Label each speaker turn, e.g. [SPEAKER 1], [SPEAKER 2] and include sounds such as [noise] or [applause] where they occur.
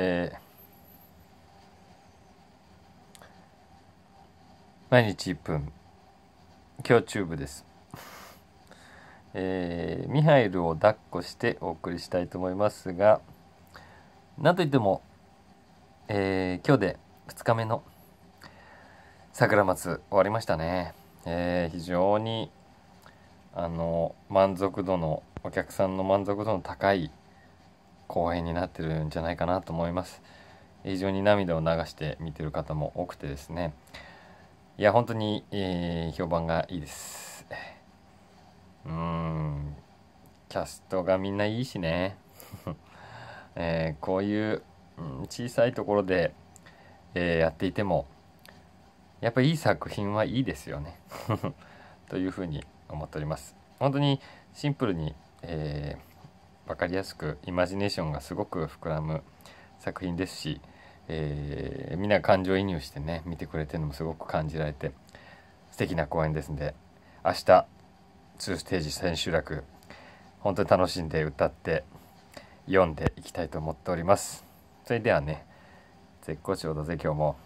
[SPEAKER 1] えー毎日1分今日チューブです、えー、ミハイルを抱っこしてお送りしたいと思いますがなんといっても、えー、今日で2日目の桜松終わりましたね、えー、非常にあの満足度のお客さんの満足度の高い公演になってるんじゃないかなと思います非常に涙を流して見てる方も多くてですねいや本当に、えー、評判がいいですうーんキャストがみんないいしね、[laughs] えー、こういう、うん、小さいところで、えー、やっていてもやっぱいい作品はいいですよね [laughs] というふうに思っております本当にシンプルに、えー分かりやすくイマジネーションがすごく膨らむ作品ですし、えー、みんな感情移入してね見てくれてるのもすごく感じられて素敵な公演ですんで明日2ステージ千秋楽本当に楽しんで歌って読んでいきたいと思っております。それではね絶好調だぜ今日も。